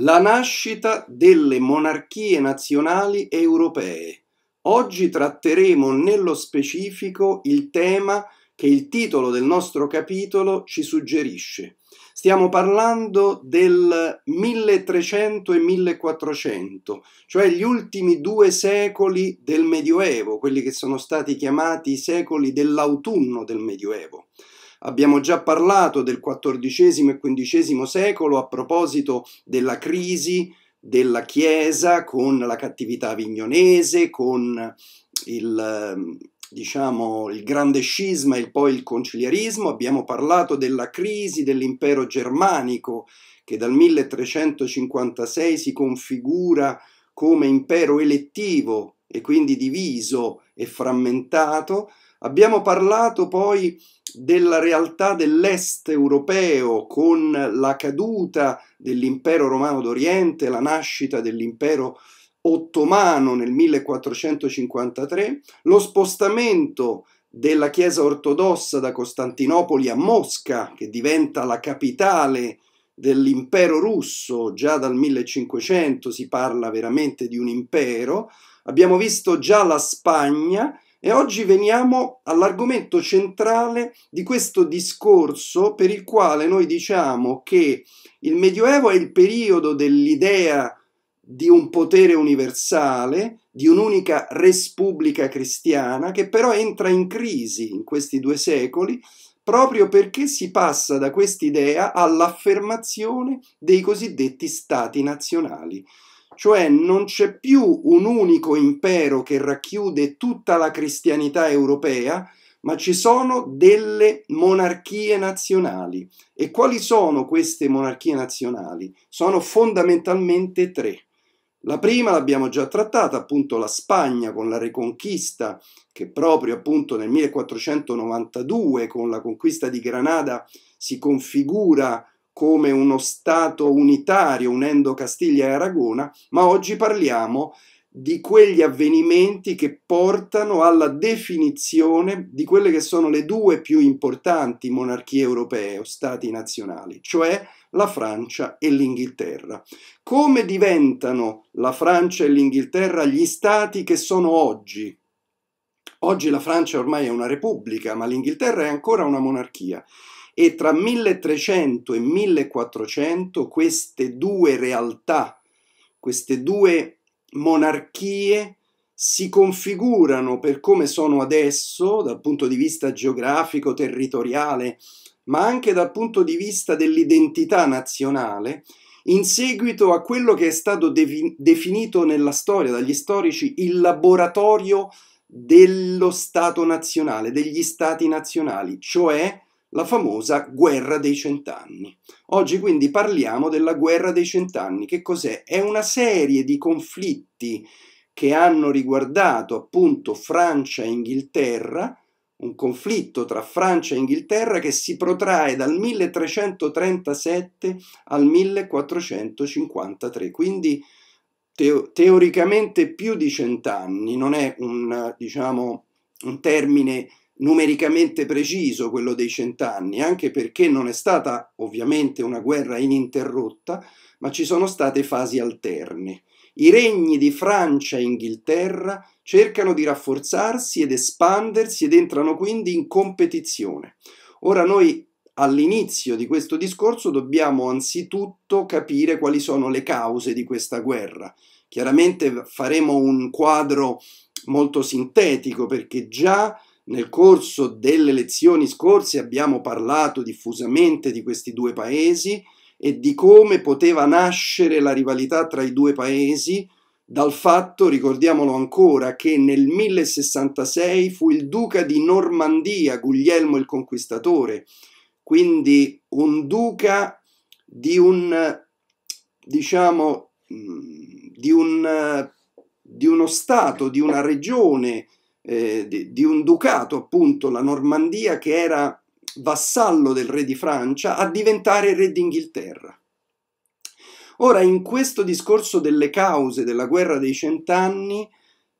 La nascita delle monarchie nazionali europee. Oggi tratteremo nello specifico il tema che il titolo del nostro capitolo ci suggerisce. Stiamo parlando del 1300 e 1400, cioè gli ultimi due secoli del Medioevo, quelli che sono stati chiamati i secoli dell'autunno del Medioevo. Abbiamo già parlato del XIV e XV secolo a proposito della crisi della Chiesa con la cattività vignonese, con il, ehm, diciamo, il grande scisma e poi il conciliarismo, abbiamo parlato della crisi dell'impero germanico che dal 1356 si configura come impero elettivo e quindi diviso e frammentato, Abbiamo parlato poi della realtà dell'est europeo con la caduta dell'impero romano d'Oriente, la nascita dell'impero ottomano nel 1453, lo spostamento della Chiesa ortodossa da Costantinopoli a Mosca, che diventa la capitale dell'impero russo, già dal 1500 si parla veramente di un impero, abbiamo visto già la Spagna e oggi veniamo all'argomento centrale di questo discorso per il quale noi diciamo che il Medioevo è il periodo dell'idea di un potere universale, di un'unica Respubblica cristiana, che però entra in crisi in questi due secoli proprio perché si passa da quest'idea all'affermazione dei cosiddetti stati nazionali cioè non c'è più un unico impero che racchiude tutta la cristianità europea, ma ci sono delle monarchie nazionali. E quali sono queste monarchie nazionali? Sono fondamentalmente tre. La prima l'abbiamo già trattata, appunto la Spagna con la Reconquista, che proprio appunto nel 1492 con la conquista di Granada si configura come uno Stato unitario unendo Castiglia e Aragona, ma oggi parliamo di quegli avvenimenti che portano alla definizione di quelle che sono le due più importanti monarchie europee o stati nazionali, cioè la Francia e l'Inghilterra. Come diventano la Francia e l'Inghilterra gli stati che sono oggi? Oggi la Francia ormai è una repubblica, ma l'Inghilterra è ancora una monarchia e tra 1300 e 1400 queste due realtà, queste due monarchie si configurano per come sono adesso dal punto di vista geografico, territoriale, ma anche dal punto di vista dell'identità nazionale, in seguito a quello che è stato de definito nella storia dagli storici il laboratorio dello Stato nazionale, degli Stati nazionali, cioè la famosa guerra dei cent'anni. Oggi quindi parliamo della guerra dei cent'anni. Che cos'è? È una serie di conflitti che hanno riguardato appunto Francia e Inghilterra, un conflitto tra Francia e Inghilterra che si protrae dal 1337 al 1453, quindi teo teoricamente più di cent'anni, non è un, diciamo, un termine numericamente preciso quello dei cent'anni, anche perché non è stata ovviamente una guerra ininterrotta, ma ci sono state fasi alterne. I regni di Francia e Inghilterra cercano di rafforzarsi ed espandersi ed entrano quindi in competizione. Ora noi all'inizio di questo discorso dobbiamo anzitutto capire quali sono le cause di questa guerra. Chiaramente faremo un quadro molto sintetico perché già nel corso delle lezioni scorse abbiamo parlato diffusamente di questi due paesi e di come poteva nascere la rivalità tra i due paesi dal fatto, ricordiamolo ancora, che nel 1066 fu il duca di Normandia Guglielmo il Conquistatore, quindi un duca di un, diciamo, mm, di, un, di uno stato, di una regione, eh, di, di un ducato, appunto la Normandia, che era vassallo del re di Francia, a diventare re d'Inghilterra. Ora, in questo discorso delle cause della guerra dei cent'anni,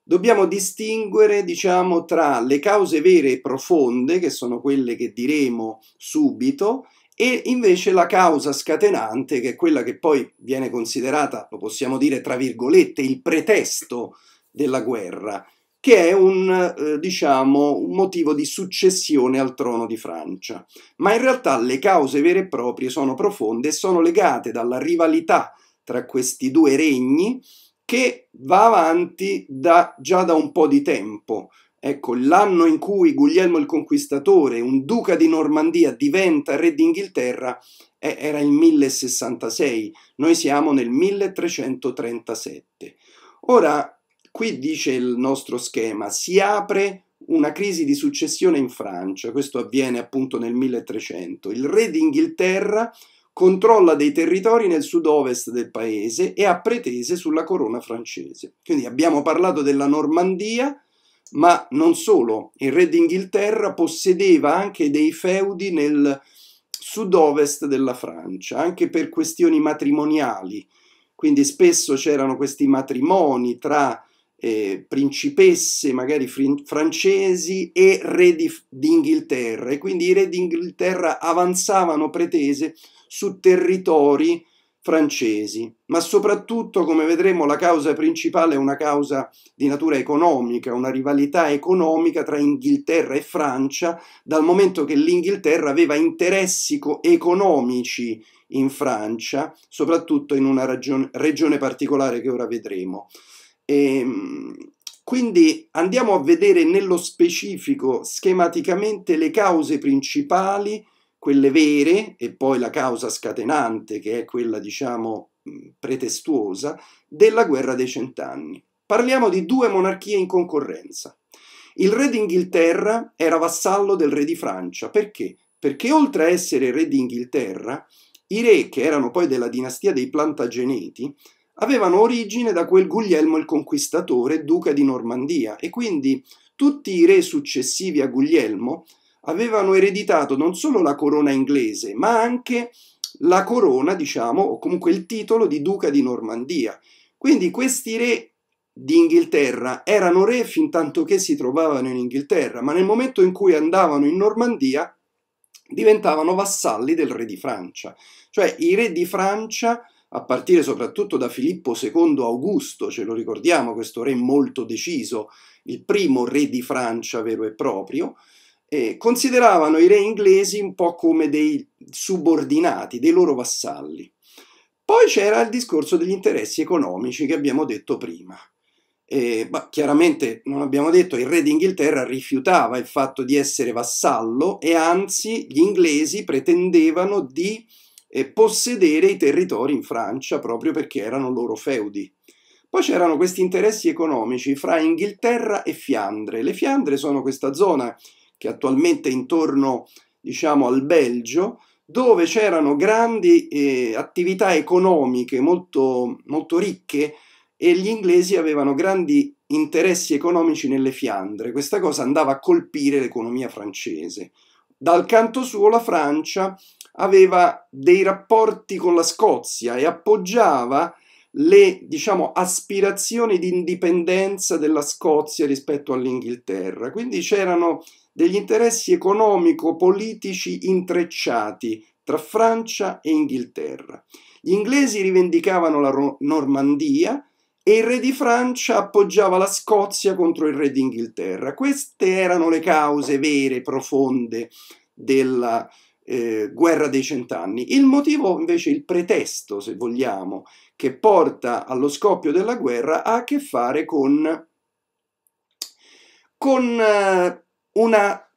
dobbiamo distinguere, diciamo, tra le cause vere e profonde, che sono quelle che diremo subito, e invece la causa scatenante, che è quella che poi viene considerata, lo possiamo dire tra virgolette, il pretesto della guerra che è un, eh, diciamo, un motivo di successione al trono di Francia. Ma in realtà le cause vere e proprie sono profonde e sono legate dalla rivalità tra questi due regni che va avanti da, già da un po' di tempo. Ecco, l'anno in cui Guglielmo il Conquistatore, un duca di Normandia, diventa re d'Inghilterra eh, era il 1066, noi siamo nel 1337. Ora, Qui dice il nostro schema, si apre una crisi di successione in Francia, questo avviene appunto nel 1300. Il re d'Inghilterra controlla dei territori nel sud-ovest del paese e ha pretese sulla corona francese. Quindi abbiamo parlato della Normandia, ma non solo, il re d'Inghilterra possedeva anche dei feudi nel sud-ovest della Francia, anche per questioni matrimoniali. Quindi spesso c'erano questi matrimoni tra eh, principesse magari frin- francesi e re di, d'Inghilterra e quindi i re d'Inghilterra avanzavano pretese su territori francesi, ma soprattutto come vedremo la causa principale è una causa di natura economica, una rivalità economica tra Inghilterra e Francia, dal momento che l'Inghilterra aveva interessi economici in Francia, soprattutto in una ragione, regione particolare che ora vedremo. E, ehm, quindi andiamo a vedere nello specifico schematicamente le cause principali, quelle vere e poi la causa scatenante che è quella diciamo pretestuosa della guerra dei cent'anni. Parliamo di due monarchie in concorrenza. Il re d'Inghilterra era vassallo del re di Francia. Perché? Perché oltre a essere re d'Inghilterra, i re che erano poi della dinastia dei Plantageneti avevano origine da quel Guglielmo il Conquistatore, duca di Normandia, e quindi tutti i re successivi a Guglielmo avevano ereditato non solo la corona inglese, ma anche la corona, diciamo, o comunque il titolo di duca di Normandia. Quindi questi re d'Inghilterra erano re fin tanto che si trovavano in Inghilterra, ma nel momento in cui andavano in Normandia diventavano vassalli del re di Francia. Cioè i re di Francia a partire soprattutto da Filippo II Augusto, ce lo ricordiamo, questo re molto deciso, il primo re di Francia vero e proprio, eh, consideravano i re inglesi un po' come dei subordinati, dei loro vassalli. Poi c'era il discorso degli interessi economici che abbiamo detto prima. Eh, ma chiaramente non abbiamo detto il re d'Inghilterra rifiutava il fatto di essere vassallo e anzi gli inglesi pretendevano di eh, possedere i territori in Francia proprio perché erano loro feudi. Poi c'erano questi interessi economici fra Inghilterra e Fiandre. Le Fiandre sono questa zona che attualmente è intorno diciamo, al Belgio, dove c'erano grandi eh, attività economiche molto, molto ricche e gli inglesi avevano grandi interessi economici nelle Fiandre. Questa cosa andava a colpire l'economia francese. Dal canto suo la Francia aveva dei rapporti con la Scozia e appoggiava le diciamo, aspirazioni di indipendenza della Scozia rispetto all'Inghilterra. Quindi c'erano degli interessi economico-politici intrecciati tra Francia e Inghilterra. Gli inglesi rivendicavano la Normandia e il re di Francia appoggiava la Scozia contro il re d'Inghilterra. Queste erano le cause vere, profonde della, eh, guerra dei cent'anni. Il motivo, invece, il pretesto, se vogliamo, che porta allo scoppio della guerra ha a che fare con, con eh, una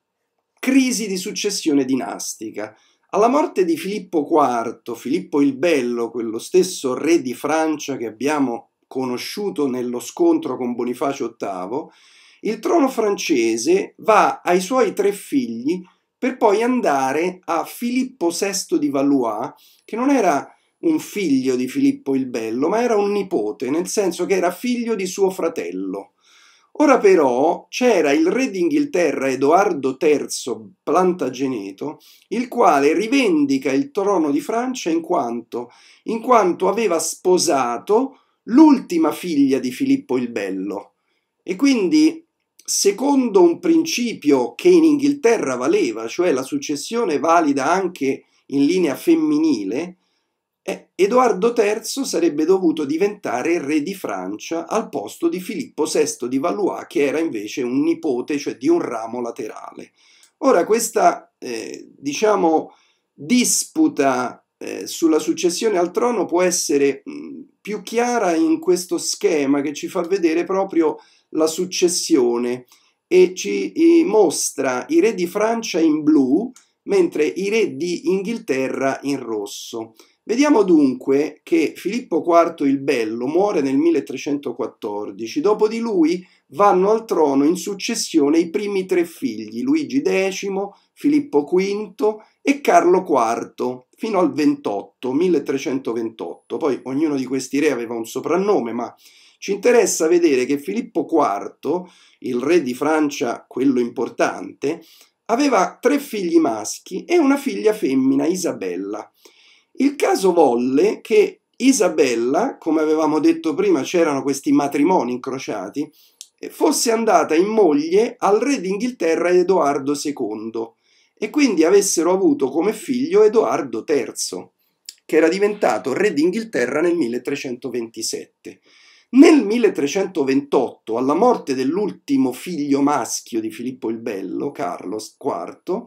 crisi di successione dinastica. Alla morte di Filippo IV, Filippo il Bello, quello stesso re di Francia che abbiamo conosciuto nello scontro con Bonifacio VIII, il trono francese va ai suoi tre figli per poi andare a Filippo VI di Valois, che non era un figlio di Filippo il Bello, ma era un nipote, nel senso che era figlio di suo fratello. Ora però c'era il re d'Inghilterra Edoardo III Plantageneto, il quale rivendica il trono di Francia in quanto, in quanto aveva sposato l'ultima figlia di Filippo il Bello. E quindi secondo un principio che in Inghilterra valeva, cioè la successione valida anche in linea femminile, eh, Edoardo III sarebbe dovuto diventare re di Francia al posto di Filippo VI di Valois, che era invece un nipote, cioè di un ramo laterale. Ora, questa, eh, diciamo, disputa eh, sulla successione al trono può essere mh, mm, più chiara in questo schema che ci fa vedere proprio la successione e ci mostra i re di Francia in blu mentre i re di Inghilterra in rosso. Vediamo dunque che Filippo IV il Bello muore nel 1314, dopo di lui vanno al trono in successione i primi tre figli, Luigi X, Filippo V e Carlo IV, fino al 28, 1328. Poi ognuno di questi re aveva un soprannome, ma ci interessa vedere che Filippo IV, il re di Francia, quello importante, aveva tre figli maschi e una figlia femmina, Isabella. Il caso volle che Isabella, come avevamo detto prima, c'erano questi matrimoni incrociati, eh, fosse andata in moglie al re d'Inghilterra Edoardo II e quindi avessero avuto come figlio Edoardo III, che era diventato re d'Inghilterra nel 1327. Nel 1328, alla morte dell'ultimo figlio maschio di Filippo il Bello, Carlo IV,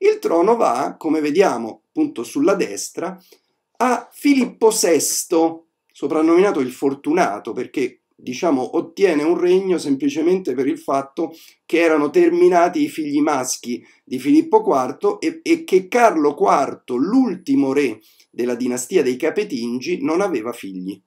il trono va, come vediamo appunto sulla destra, a Filippo VI, soprannominato il Fortunato, perché diciamo, ottiene un regno semplicemente per il fatto che erano terminati i figli maschi di Filippo IV e, e che Carlo IV, l'ultimo re della dinastia dei Capetingi, non aveva figli.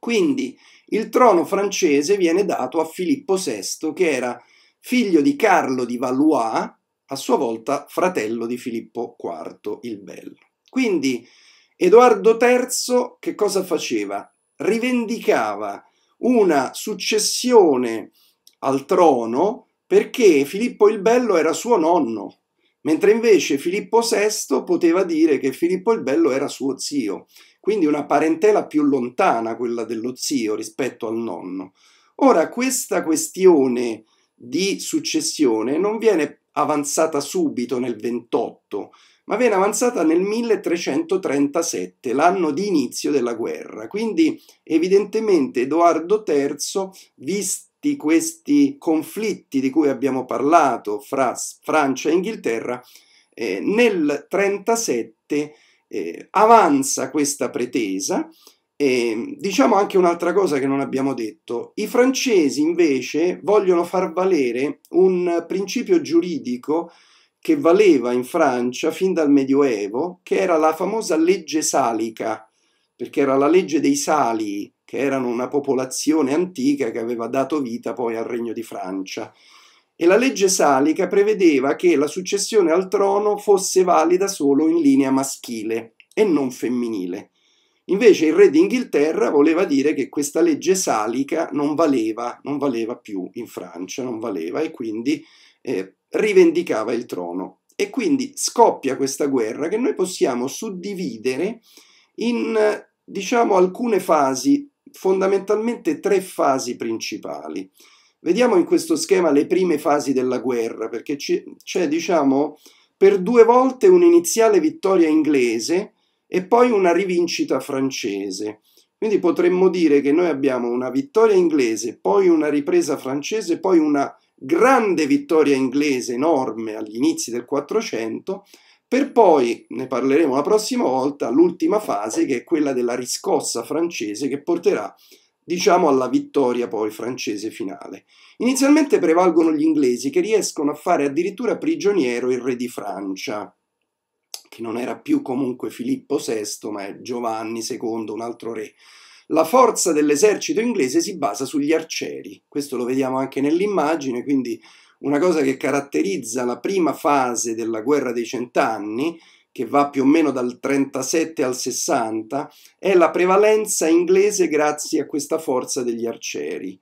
Quindi il trono francese viene dato a Filippo VI, che era figlio di Carlo di Valois, a sua volta fratello di Filippo IV il Bello. Quindi Edoardo III che cosa faceva? Rivendicava una successione al trono perché Filippo il Bello era suo nonno, mentre invece Filippo VI poteva dire che Filippo il Bello era suo zio quindi una parentela più lontana quella dello zio rispetto al nonno. Ora questa questione di successione non viene avanzata subito nel 28, ma viene avanzata nel 1337, l'anno di inizio della guerra. Quindi evidentemente Edoardo III, visti questi conflitti di cui abbiamo parlato fra Francia e Inghilterra, eh, nel 37 eh, avanza questa pretesa. E, diciamo anche un'altra cosa che non abbiamo detto. I francesi invece vogliono far valere un principio giuridico che valeva in Francia fin dal Medioevo, che era la famosa legge salica, perché era la legge dei Sali, che erano una popolazione antica che aveva dato vita poi al Regno di Francia e la legge salica prevedeva che la successione al trono fosse valida solo in linea maschile e non femminile. Invece il re d'Inghilterra voleva dire che questa legge salica non valeva, non valeva più in Francia, non valeva e quindi eh, rivendicava il trono. E quindi scoppia questa guerra che noi possiamo suddividere in diciamo alcune fasi, fondamentalmente tre fasi principali. Vediamo in questo schema le prime fasi della guerra, perché c'è, diciamo, per due volte un'iniziale vittoria inglese e poi una rivincita francese. Quindi potremmo dire che noi abbiamo una vittoria inglese, poi una ripresa francese, poi una grande vittoria inglese enorme agli inizi del 400, per poi, ne parleremo la prossima volta, l'ultima fase che è quella della riscossa francese che porterà diciamo alla vittoria poi francese finale. Inizialmente prevalgono gli inglesi che riescono a fare addirittura prigioniero il re di Francia, che non era più comunque Filippo VI, ma è Giovanni II, un altro re. La forza dell'esercito inglese si basa sugli arcieri, questo lo vediamo anche nell'immagine, quindi una cosa che caratterizza la prima fase della guerra dei cent'anni che va più o meno dal 37 al 60, è la prevalenza inglese grazie a questa forza degli arcieri.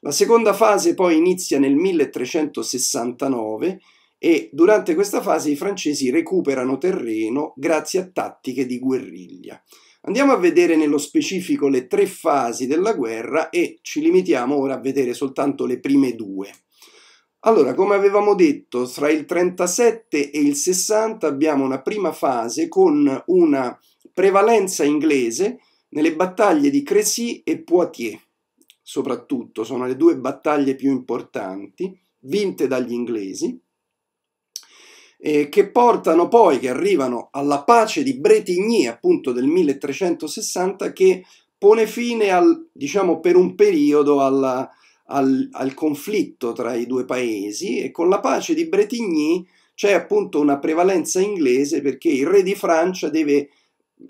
La seconda fase poi inizia nel 1369 e durante questa fase i francesi recuperano terreno grazie a tattiche di guerriglia. Andiamo a vedere nello specifico le tre fasi della guerra e ci limitiamo ora a vedere soltanto le prime due. Allora, come avevamo detto, tra il 37 e il 60 abbiamo una prima fase con una prevalenza inglese nelle battaglie di Crecy e Poitiers, soprattutto sono le due battaglie più importanti vinte dagli inglesi, eh, che portano poi, che arrivano alla pace di Bretigny appunto del 1360 che pone fine al, diciamo per un periodo alla, al, al conflitto tra i due paesi e con la pace di Bretigny c'è appunto una prevalenza inglese perché il re di Francia deve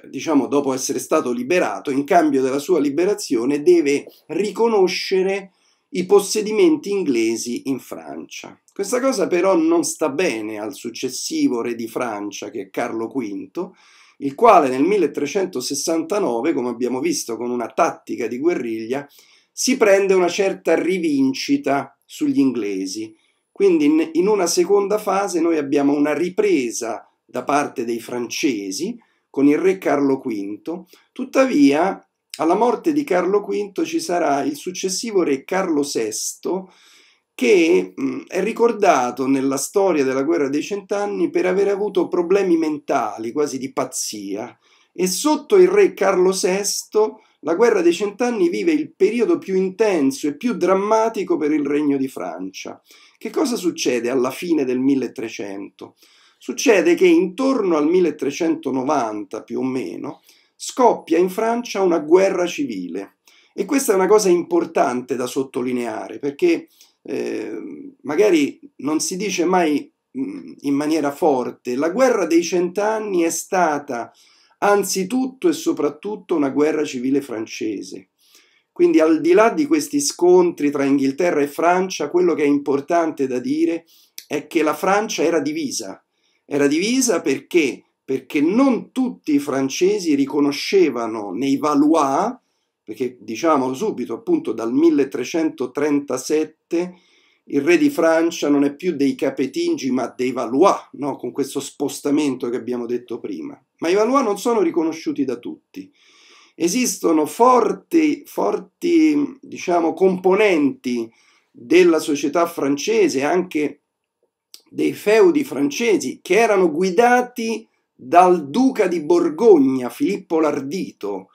diciamo dopo essere stato liberato, in cambio della sua liberazione deve riconoscere i possedimenti inglesi in Francia. Questa cosa però non sta bene al successivo re di Francia che è Carlo V, il quale nel 1369, come abbiamo visto con una tattica di guerriglia, si prende una certa rivincita sugli inglesi. Quindi in, una seconda fase noi abbiamo una ripresa da parte dei francesi con il re Carlo V, tuttavia alla morte di Carlo V ci sarà il successivo re Carlo VI che mh, mm, è ricordato nella storia della guerra dei cent'anni per aver avuto problemi mentali, quasi di pazzia, e sotto il re Carlo VI la guerra dei cent'anni vive il periodo più intenso e più drammatico per il Regno di Francia. Che cosa succede alla fine del 1300? Succede che intorno al 1390 più o meno scoppia in Francia una guerra civile e questa è una cosa importante da sottolineare perché eh, magari non si dice mai mh, mm, in maniera forte, la guerra dei cent'anni è stata anzitutto e soprattutto una guerra civile francese. Quindi al di là di questi scontri tra Inghilterra e Francia, quello che è importante da dire è che la Francia era divisa. Era divisa perché? Perché non tutti i francesi riconoscevano nei Valois, perché diciamo subito appunto dal 1337 il re di Francia non è più dei Capetingi ma dei Valois, no? con questo spostamento che abbiamo detto prima. Ma i Valois non sono riconosciuti da tutti. Esistono forti, forti diciamo, componenti della società francese, anche dei feudi francesi, che erano guidati dal duca di Borgogna, Filippo Lardito,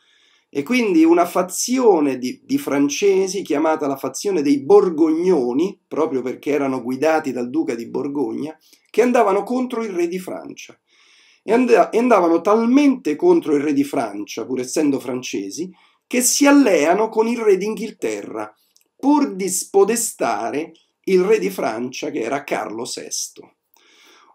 e quindi una fazione di, di, francesi chiamata la fazione dei Borgognoni, proprio perché erano guidati dal duca di Borgogna, che andavano contro il re di Francia. E, and- e andavano talmente contro il re di Francia, pur essendo francesi, che si alleano con il re d'Inghilterra, pur di spodestare il re di Francia che era Carlo VI.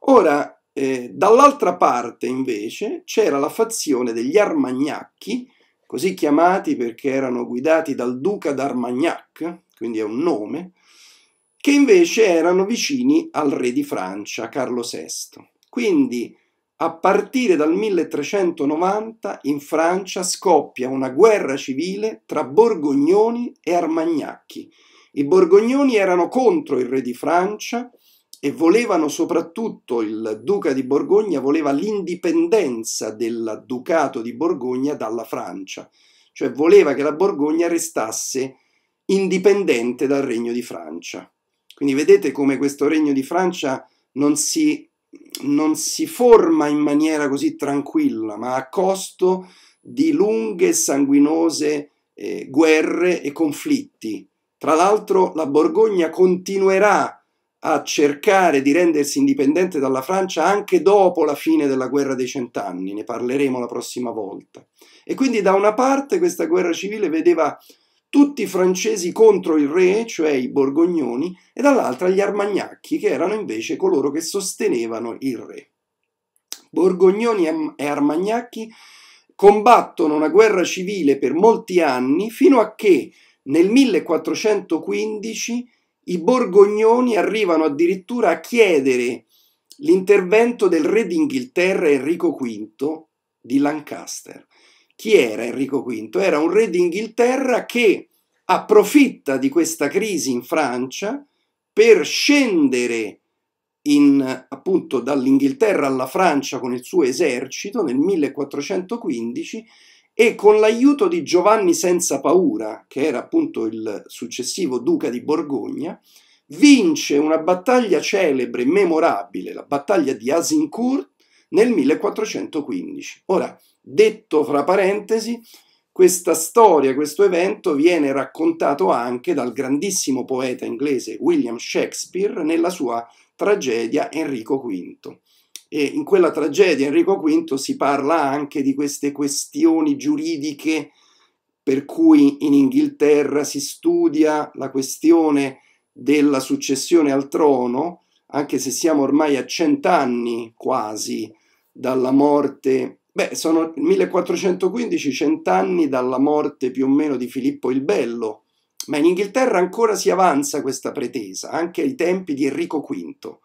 Ora, eh, dall'altra parte invece c'era la fazione degli Armagnacchi, così chiamati perché erano guidati dal duca d'Armagnac, quindi è un nome, che invece erano vicini al re di Francia, Carlo VI. Quindi a partire dal 1390 in Francia scoppia una guerra civile tra borgognoni e armagnacchi. I borgognoni erano contro il re di Francia e volevano soprattutto, il duca di Borgogna voleva l'indipendenza del ducato di Borgogna dalla Francia, cioè voleva che la Borgogna restasse indipendente dal Regno di Francia. Quindi vedete come questo Regno di Francia non si, non si forma in maniera così tranquilla, ma a costo di lunghe e sanguinose eh, guerre e conflitti. Tra l'altro la Borgogna continuerà a cercare di rendersi indipendente dalla Francia anche dopo la fine della guerra dei cent'anni, ne parleremo la prossima volta. E quindi da una parte questa guerra civile vedeva tutti i francesi contro il re, cioè i borgognoni, e dall'altra gli armagnacchi, che erano invece coloro che sostenevano il re. Borgognoni e armagnacchi combattono una guerra civile per molti anni fino a che nel 1415 i borgognoni arrivano addirittura a chiedere l'intervento del re d'Inghilterra Enrico V di Lancaster. Chi era Enrico V? Era un re d'Inghilterra che approfitta di questa crisi in Francia per scendere in, appunto dall'Inghilterra alla Francia con il suo esercito nel 1415 e con l'aiuto di Giovanni senza paura, che era appunto il successivo duca di Borgogna, vince una battaglia celebre e memorabile, la battaglia di Azincourt nel 1415. Ora, detto fra parentesi, questa storia, questo evento viene raccontato anche dal grandissimo poeta inglese William Shakespeare nella sua tragedia Enrico V. E in quella tragedia Enrico V si parla anche di queste questioni giuridiche per cui in Inghilterra si studia la questione della successione al trono, anche se siamo ormai a cent'anni quasi dalla morte, beh, sono 1415, cent'anni dalla morte più o meno di Filippo il Bello, ma in Inghilterra ancora si avanza questa pretesa, anche ai tempi di Enrico V.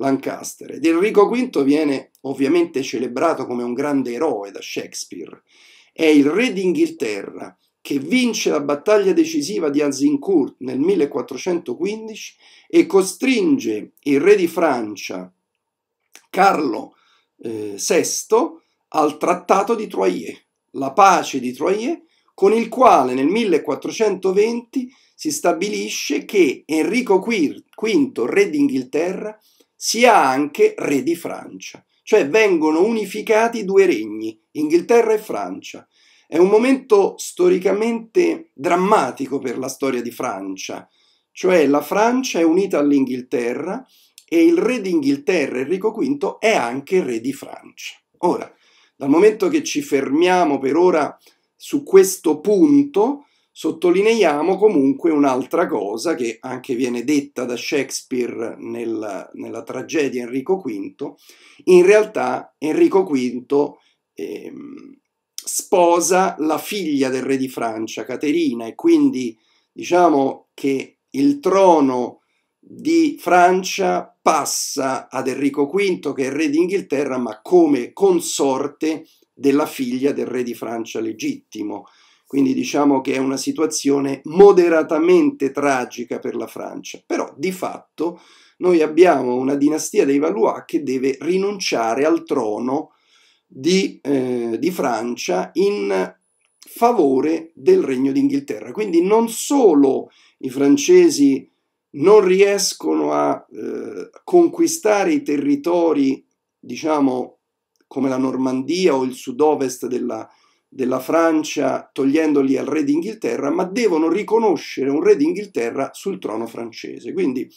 Lancaster ed Enrico V viene ovviamente celebrato come un grande eroe da Shakespeare. È il re d'Inghilterra che vince la battaglia decisiva di Azincourt nel 1415 e costringe il re di Francia Carlo eh, VI al trattato di Troyes, la pace di Troyes, con il quale nel 1420 si stabilisce che Enrico V, re d'Inghilterra, sia anche re di Francia, cioè vengono unificati due regni, Inghilterra e Francia. È un momento storicamente drammatico per la storia di Francia, cioè la Francia è unita all'Inghilterra e il re d'Inghilterra Enrico V è anche re di Francia. Ora, dal momento che ci fermiamo per ora su questo punto, Sottolineiamo comunque un'altra cosa che anche viene detta da Shakespeare nella, nella tragedia Enrico V. In realtà Enrico V eh, sposa la figlia del re di Francia, Caterina, e quindi diciamo che il trono di Francia passa ad Enrico V, che è re d'Inghilterra, ma come consorte della figlia del re di Francia legittimo quindi diciamo che è una situazione moderatamente tragica per la Francia, però di fatto noi abbiamo una dinastia dei Valois che deve rinunciare al trono di, eh, di Francia in favore del Regno d'Inghilterra. Quindi non solo i francesi non riescono a eh, conquistare i territori, diciamo, come la Normandia o il sud-ovest della, della Francia togliendoli al re d'Inghilterra, ma devono riconoscere un re d'Inghilterra sul trono francese. Quindi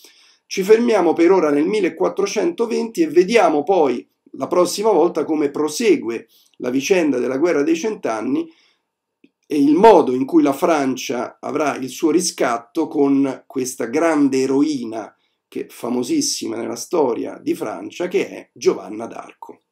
ci fermiamo per ora nel 1420 e vediamo poi la prossima volta come prosegue la vicenda della guerra dei cent'anni e il modo in cui la Francia avrà il suo riscatto con questa grande eroina che è famosissima nella storia di Francia che è Giovanna d'Arco.